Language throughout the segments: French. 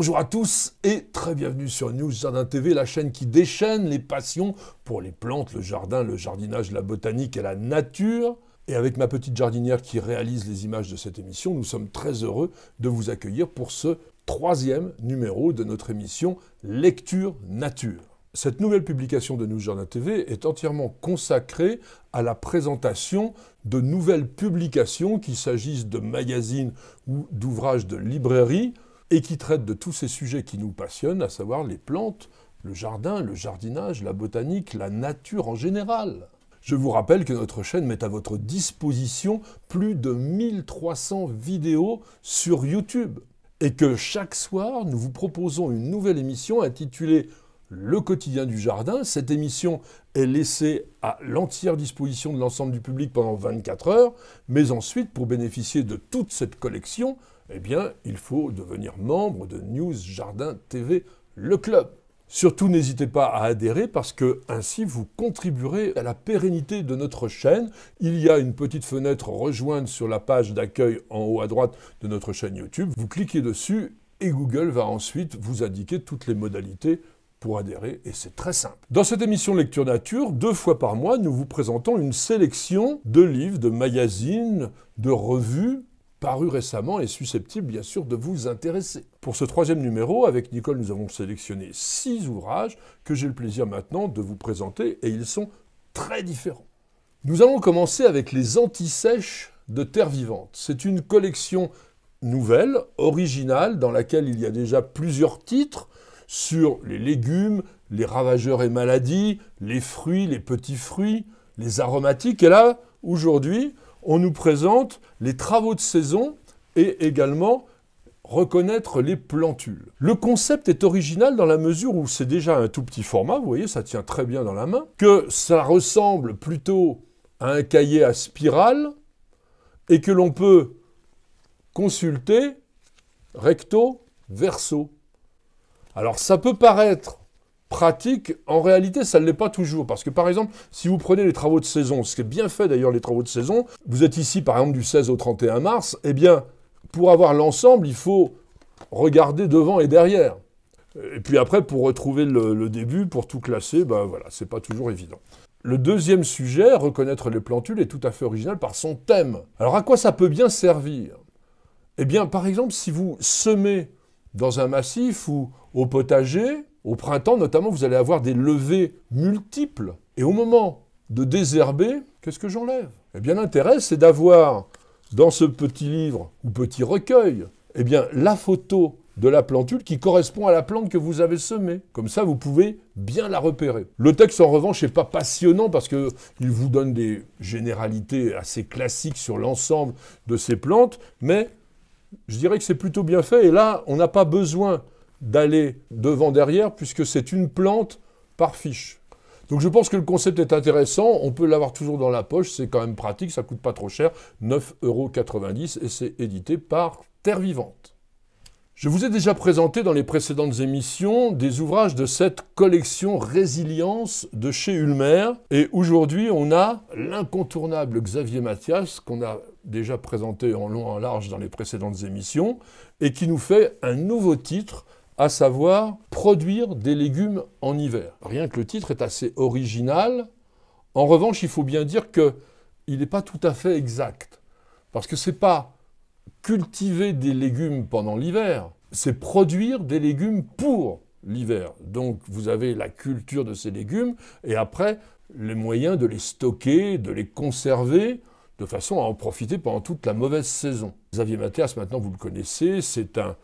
Bonjour à tous et très bienvenue sur News Jardin TV, la chaîne qui déchaîne les passions pour les plantes, le jardin, le jardinage, la botanique et la nature. Et avec ma petite jardinière qui réalise les images de cette émission, nous sommes très heureux de vous accueillir pour ce troisième numéro de notre émission Lecture Nature. Cette nouvelle publication de News Jardin TV est entièrement consacrée à la présentation de nouvelles publications, qu'il s'agisse de magazines ou d'ouvrages de librairie et qui traite de tous ces sujets qui nous passionnent, à savoir les plantes, le jardin, le jardinage, la botanique, la nature en général. Je vous rappelle que notre chaîne met à votre disposition plus de 1300 vidéos sur YouTube et que chaque soir, nous vous proposons une nouvelle émission intitulée Le quotidien du jardin. Cette émission est laissée à l'entière disposition de l'ensemble du public pendant 24 heures, mais ensuite, pour bénéficier de toute cette collection, eh bien, il faut devenir membre de News Jardin TV, le club. Surtout, n'hésitez pas à adhérer parce que ainsi vous contribuerez à la pérennité de notre chaîne. Il y a une petite fenêtre rejointe sur la page d'accueil en haut à droite de notre chaîne YouTube. Vous cliquez dessus et Google va ensuite vous indiquer toutes les modalités pour adhérer et c'est très simple. Dans cette émission Lecture Nature, deux fois par mois, nous vous présentons une sélection de livres, de magazines, de revues paru récemment et susceptible bien sûr de vous intéresser. Pour ce troisième numéro, avec Nicole, nous avons sélectionné six ouvrages que j'ai le plaisir maintenant de vous présenter et ils sont très différents. Nous allons commencer avec Les Antisèches de Terre Vivante. C'est une collection nouvelle, originale, dans laquelle il y a déjà plusieurs titres sur les légumes, les ravageurs et maladies, les fruits, les petits fruits, les aromatiques. Et là, aujourd'hui, on nous présente les travaux de saison et également reconnaître les plantules. Le concept est original dans la mesure où c'est déjà un tout petit format, vous voyez, ça tient très bien dans la main, que ça ressemble plutôt à un cahier à spirale et que l'on peut consulter recto, verso. Alors ça peut paraître pratique, en réalité, ça ne l'est pas toujours. Parce que par exemple, si vous prenez les travaux de saison, ce qui est bien fait d'ailleurs les travaux de saison, vous êtes ici par exemple du 16 au 31 mars, eh bien, pour avoir l'ensemble, il faut regarder devant et derrière. Et puis après, pour retrouver le, début, pour tout classer, ben voilà, c'est pas toujours évident. Le deuxième sujet, reconnaître les plantules, est tout à fait original par son thème. Alors à quoi ça peut bien servir Eh bien, par exemple, si vous semez dans un massif ou au potager, au printemps, notamment, vous allez avoir des levées multiples. Et au moment de désherber, qu'est-ce que j'enlève Eh bien, l'intérêt, c'est d'avoir dans ce petit livre ou petit recueil, eh bien, la photo de la plantule qui correspond à la plante que vous avez semée. Comme ça, vous pouvez bien la repérer. Le texte, en revanche, n'est pas passionnant parce qu'il vous donne des généralités assez classiques sur l'ensemble de ces plantes, mais je dirais que c'est plutôt bien fait. Et là, on n'a pas besoin d'aller devant derrière puisque c'est une plante par fiche. Donc je pense que le concept est intéressant, on peut l'avoir toujours dans la poche, c'est quand même pratique, ça coûte pas trop cher, 9,90€ et c'est édité par Terre Vivante. Je vous ai déjà présenté dans les précédentes émissions des ouvrages de cette collection Résilience de chez Ulmer et aujourd'hui on a l'incontournable Xavier Mathias qu'on a déjà présenté en long en large dans les précédentes émissions et qui nous fait un nouveau titre à savoir produire des légumes en hiver. Rien que le titre est assez original. En revanche, il faut bien dire qu'il n'est pas tout à fait exact. Parce que c'est pas cultiver des légumes pendant l'hiver, c'est produire des légumes pour l'hiver. Donc vous avez la culture de ces légumes et après les moyens de les stocker, de les conserver de façon à en profiter pendant toute la mauvaise saison. Xavier Mathias, maintenant vous le connaissez, c'est un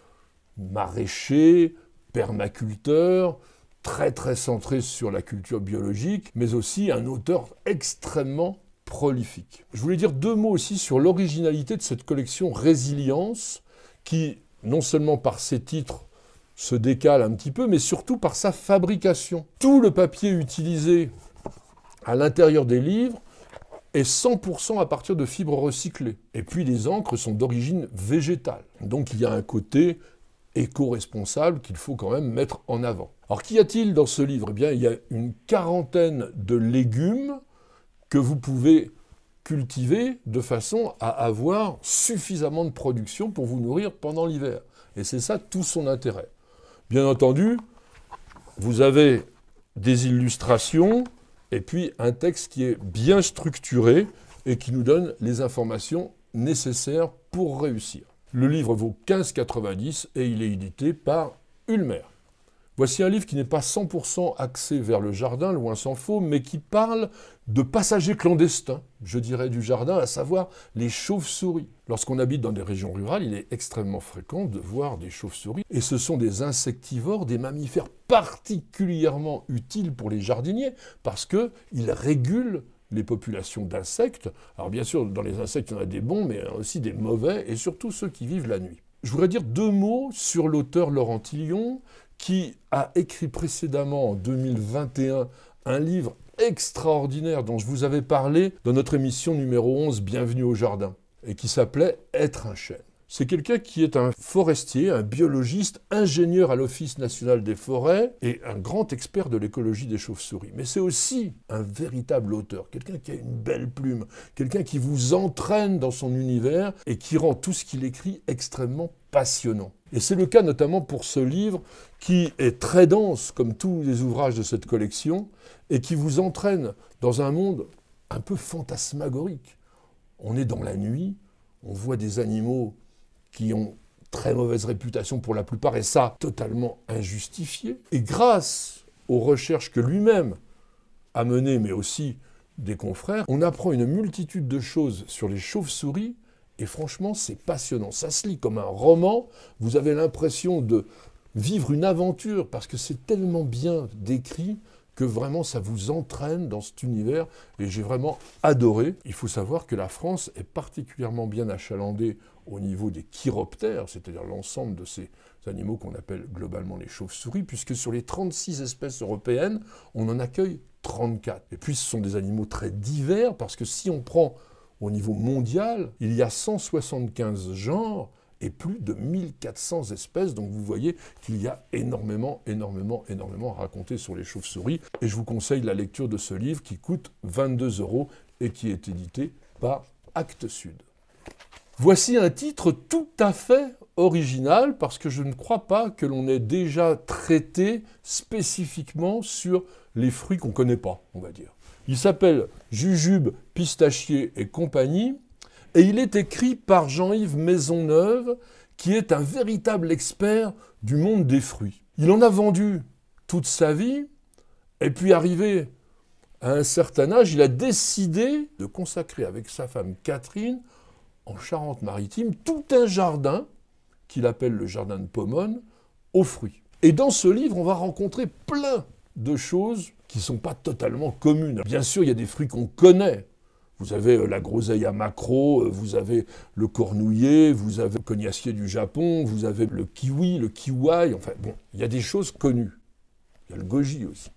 maraîcher, permaculteur, très très centré sur la culture biologique, mais aussi un auteur extrêmement prolifique. Je voulais dire deux mots aussi sur l'originalité de cette collection Résilience, qui, non seulement par ses titres, se décale un petit peu, mais surtout par sa fabrication. Tout le papier utilisé à l'intérieur des livres est 100% à partir de fibres recyclées. Et puis les encres sont d'origine végétale. Donc il y a un côté éco-responsable qu'il faut quand même mettre en avant. Alors qu'y a-t-il dans ce livre Eh bien, il y a une quarantaine de légumes que vous pouvez cultiver de façon à avoir suffisamment de production pour vous nourrir pendant l'hiver. Et c'est ça tout son intérêt. Bien entendu, vous avez des illustrations et puis un texte qui est bien structuré et qui nous donne les informations nécessaires pour réussir. Le livre vaut 15,90 et il est édité par Ulmer. Voici un livre qui n'est pas 100% axé vers le jardin, loin s'en faut, mais qui parle de passagers clandestins, je dirais, du jardin, à savoir les chauves-souris. Lorsqu'on habite dans des régions rurales, il est extrêmement fréquent de voir des chauves-souris, et ce sont des insectivores, des mammifères particulièrement utiles pour les jardiniers, parce qu'ils régulent les populations d'insectes. Alors bien sûr, dans les insectes, il y en a des bons, mais aussi des mauvais, et surtout ceux qui vivent la nuit. Je voudrais dire deux mots sur l'auteur Laurent Tillion, qui a écrit précédemment, en 2021, un livre extraordinaire dont je vous avais parlé dans notre émission numéro 11, Bienvenue au Jardin, et qui s'appelait Être un chêne. C'est quelqu'un qui est un forestier, un biologiste, ingénieur à l'Office national des forêts et un grand expert de l'écologie des chauves-souris. Mais c'est aussi un véritable auteur, quelqu'un qui a une belle plume, quelqu'un qui vous entraîne dans son univers et qui rend tout ce qu'il écrit extrêmement passionnant. Et c'est le cas notamment pour ce livre qui est très dense, comme tous les ouvrages de cette collection, et qui vous entraîne dans un monde un peu fantasmagorique. On est dans la nuit, on voit des animaux qui ont très mauvaise réputation pour la plupart, et ça totalement injustifié. Et grâce aux recherches que lui-même a menées, mais aussi des confrères, on apprend une multitude de choses sur les chauves-souris, et franchement, c'est passionnant. Ça se lit comme un roman, vous avez l'impression de vivre une aventure, parce que c'est tellement bien décrit, que vraiment ça vous entraîne dans cet univers. Et j'ai vraiment adoré. Il faut savoir que la France est particulièrement bien achalandée au niveau des chiroptères, c'est-à-dire l'ensemble de ces animaux qu'on appelle globalement les chauves-souris, puisque sur les 36 espèces européennes, on en accueille 34. Et puis ce sont des animaux très divers, parce que si on prend au niveau mondial, il y a 175 genres, et plus de 1400 espèces. Donc vous voyez qu'il y a énormément, énormément, énormément à raconter sur les chauves-souris. Et je vous conseille la lecture de ce livre qui coûte 22 euros et qui est édité par Actes Sud. Voici un titre tout à fait original parce que je ne crois pas que l'on ait déjà traité spécifiquement sur les fruits qu'on ne connaît pas, on va dire. Il s'appelle Jujube, Pistachier et compagnie. Et il est écrit par Jean-Yves Maisonneuve, qui est un véritable expert du monde des fruits. Il en a vendu toute sa vie, et puis arrivé à un certain âge, il a décidé de consacrer avec sa femme Catherine, en Charente-Maritime, tout un jardin, qu'il appelle le jardin de Pomone, aux fruits. Et dans ce livre, on va rencontrer plein de choses qui ne sont pas totalement communes. Bien sûr, il y a des fruits qu'on connaît, vous avez euh, la groseille à macro, euh, vous avez le cornouiller, vous avez le cognacier du Japon, vous avez le kiwi, le kiwai, enfin bon, il y a des choses connues. Il y a le goji aussi.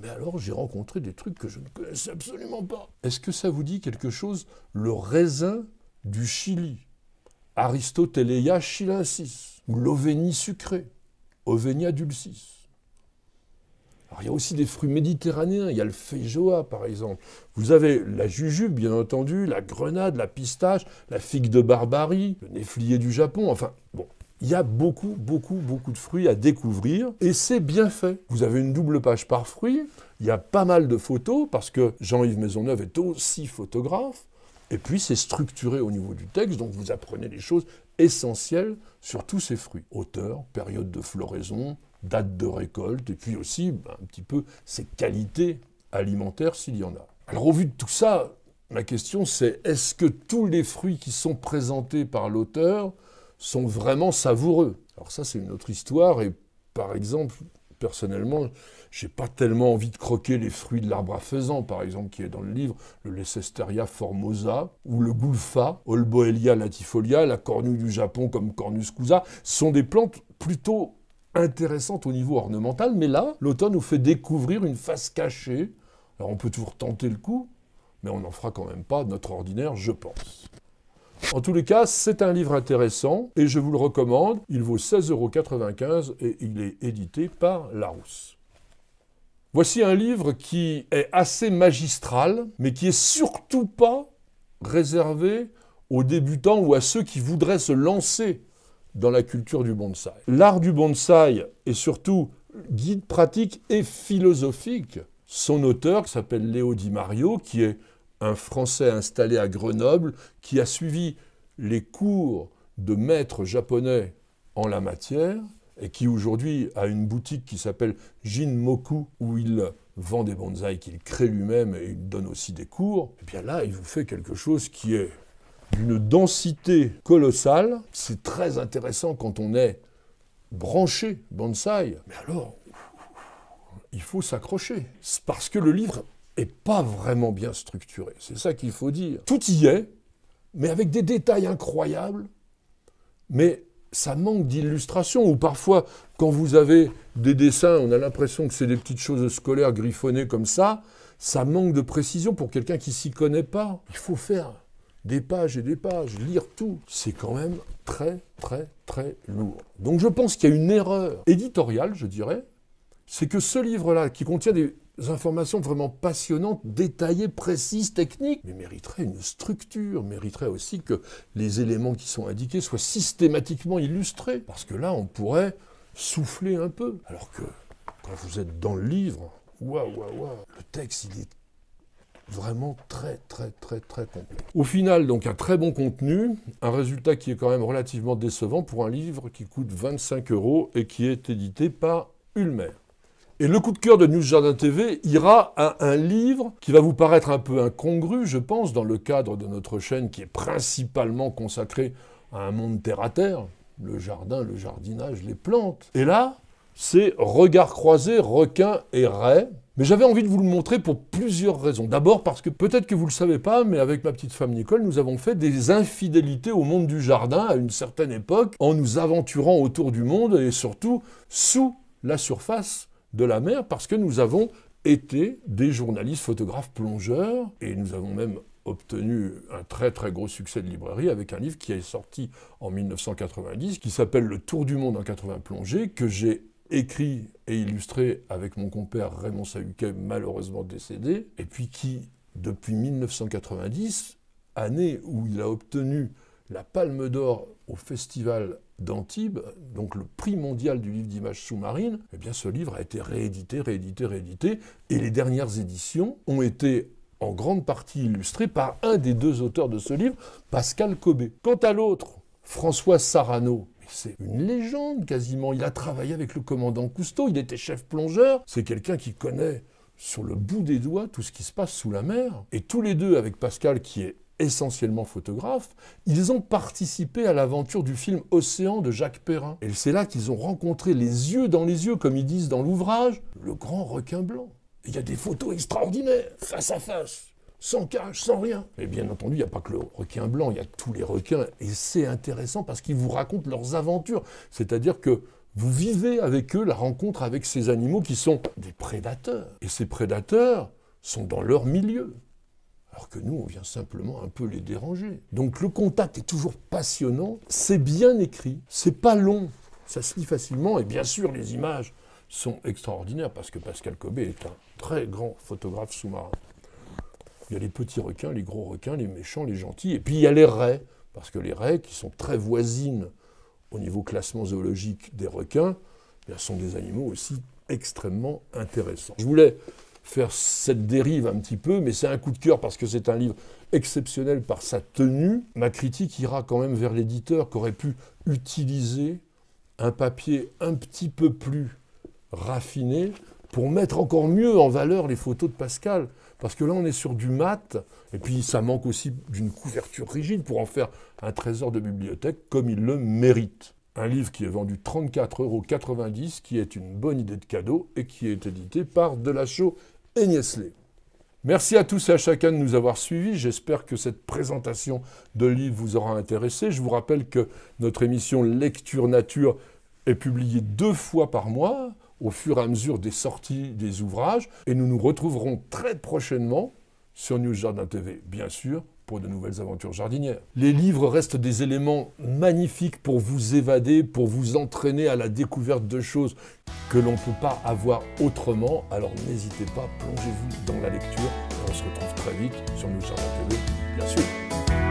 Mais alors j'ai rencontré des trucs que je ne connaissais absolument pas. Est-ce que ça vous dit quelque chose Le raisin du Chili, Aristoteleia chilensis, ou l'ovenie sucrée, Ovenia dulcis. Alors, il y a aussi des fruits méditerranéens, il y a le feijoa par exemple. Vous avez la jujube bien entendu, la grenade, la pistache, la figue de Barbarie, le néflier du Japon, enfin bon. Il y a beaucoup, beaucoup, beaucoup de fruits à découvrir et c'est bien fait. Vous avez une double page par fruit, il y a pas mal de photos parce que Jean-Yves Maisonneuve est aussi photographe. Et puis c'est structuré au niveau du texte, donc vous apprenez les choses essentielles sur tous ces fruits. Hauteur, période de floraison, date de récolte, et puis aussi ben, un petit peu ses qualités alimentaires s'il y en a. Alors au vu de tout ça, ma question c'est est-ce que tous les fruits qui sont présentés par l'auteur sont vraiment savoureux Alors ça c'est une autre histoire, et par exemple, personnellement, j'ai pas tellement envie de croquer les fruits de l'arbre à faisan, par exemple, qui est dans le livre, le Leicesteria formosa, ou le Gulfa, Olboelia latifolia, la cornue du Japon comme Cornus cusa, sont des plantes plutôt intéressante au niveau ornemental, mais là, l'automne nous fait découvrir une face cachée. Alors on peut toujours tenter le coup, mais on n'en fera quand même pas notre ordinaire, je pense. En tous les cas, c'est un livre intéressant et je vous le recommande. Il vaut 16,95 euros, et il est édité par Larousse. Voici un livre qui est assez magistral, mais qui est surtout pas réservé aux débutants ou à ceux qui voudraient se lancer dans la culture du bonsaï. L'art du bonsaï est surtout guide pratique et philosophique. Son auteur qui s'appelle Léo Di Mario, qui est un Français installé à Grenoble, qui a suivi les cours de maîtres japonais en la matière et qui aujourd'hui a une boutique qui s'appelle Jin Moku, où il vend des bonsaïs qu'il crée lui-même et il donne aussi des cours. Et eh bien là, il vous fait quelque chose qui est d'une densité colossale. C'est très intéressant quand on est branché bonsaï. Mais alors, il faut s'accrocher. Parce que le livre est pas vraiment bien structuré. C'est ça qu'il faut dire. Tout y est, mais avec des détails incroyables. Mais ça manque d'illustration. Ou parfois, quand vous avez des dessins, on a l'impression que c'est des petites choses scolaires griffonnées comme ça. Ça manque de précision pour quelqu'un qui s'y connaît pas. Il faut faire des pages et des pages, lire tout, c'est quand même très, très, très lourd. Donc je pense qu'il y a une erreur éditoriale, je dirais, c'est que ce livre-là, qui contient des informations vraiment passionnantes, détaillées, précises, techniques, mais mériterait une structure, mériterait aussi que les éléments qui sont indiqués soient systématiquement illustrés, parce que là, on pourrait souffler un peu. Alors que quand vous êtes dans le livre, waouh, waouh, waouh, le texte, il est vraiment très, très, très, très complet. Au final, donc, un très bon contenu, un résultat qui est quand même relativement décevant pour un livre qui coûte 25 euros et qui est édité par Ulmer. Et le coup de cœur de News Jardin TV ira à un livre qui va vous paraître un peu incongru, je pense, dans le cadre de notre chaîne qui est principalement consacrée à un monde terre à terre, le jardin, le jardinage, les plantes. Et là, c'est Regards croisés, requins et raies, mais j'avais envie de vous le montrer pour plusieurs raisons. D'abord parce que peut-être que vous ne le savez pas, mais avec ma petite femme Nicole, nous avons fait des infidélités au monde du jardin à une certaine époque en nous aventurant autour du monde et surtout sous la surface de la mer parce que nous avons été des journalistes photographes plongeurs et nous avons même obtenu un très très gros succès de librairie avec un livre qui est sorti en 1990 qui s'appelle Le Tour du monde en 80 plongées que j'ai écrit et illustré avec mon compère Raymond Sahuquet, malheureusement décédé, et puis qui, depuis 1990, année où il a obtenu la Palme d'Or au Festival d'Antibes, donc le prix mondial du livre d'images sous-marines, eh bien ce livre a été réédité, réédité, réédité, et les dernières éditions ont été en grande partie illustrées par un des deux auteurs de ce livre, Pascal Cobé. Quant à l'autre, François Sarano, c'est une légende quasiment. Il a travaillé avec le commandant Cousteau, il était chef plongeur. C'est quelqu'un qui connaît sur le bout des doigts tout ce qui se passe sous la mer. Et tous les deux, avec Pascal qui est essentiellement photographe, ils ont participé à l'aventure du film Océan de Jacques Perrin. Et c'est là qu'ils ont rencontré les yeux dans les yeux, comme ils disent dans l'ouvrage, le grand requin blanc. Il y a des photos extraordinaires, face à face sans cage, sans rien. Et bien entendu, il n'y a pas que le requin blanc, il y a tous les requins, et c'est intéressant parce qu'ils vous racontent leurs aventures. C'est-à-dire que vous vivez avec eux la rencontre avec ces animaux qui sont des prédateurs. Et ces prédateurs sont dans leur milieu. Alors que nous, on vient simplement un peu les déranger. Donc le contact est toujours passionnant, c'est bien écrit, c'est pas long, ça se lit facilement, et bien sûr, les images sont extraordinaires parce que Pascal Cobé est un très grand photographe sous-marin. Il y a les petits requins, les gros requins, les méchants, les gentils. Et puis il y a les raies, parce que les raies, qui sont très voisines au niveau classement zoologique des requins, eh sont des animaux aussi extrêmement intéressants. Je voulais faire cette dérive un petit peu, mais c'est un coup de cœur parce que c'est un livre exceptionnel par sa tenue. Ma critique ira quand même vers l'éditeur qui aurait pu utiliser un papier un petit peu plus raffiné pour mettre encore mieux en valeur les photos de Pascal. Parce que là, on est sur du mat, et puis ça manque aussi d'une couverture rigide pour en faire un trésor de bibliothèque comme il le mérite. Un livre qui est vendu 34,90 euros, qui est une bonne idée de cadeau et qui est édité par Delachaux et Niestlé. Merci à tous et à chacun de nous avoir suivis. J'espère que cette présentation de livre vous aura intéressé. Je vous rappelle que notre émission Lecture Nature est publiée deux fois par mois au fur et à mesure des sorties des ouvrages. Et nous nous retrouverons très prochainement sur News Jardin TV, bien sûr, pour de nouvelles aventures jardinières. Les livres restent des éléments magnifiques pour vous évader, pour vous entraîner à la découverte de choses que l'on ne peut pas avoir autrement. Alors n'hésitez pas, plongez-vous dans la lecture. on se retrouve très vite sur News Jardin TV, bien sûr.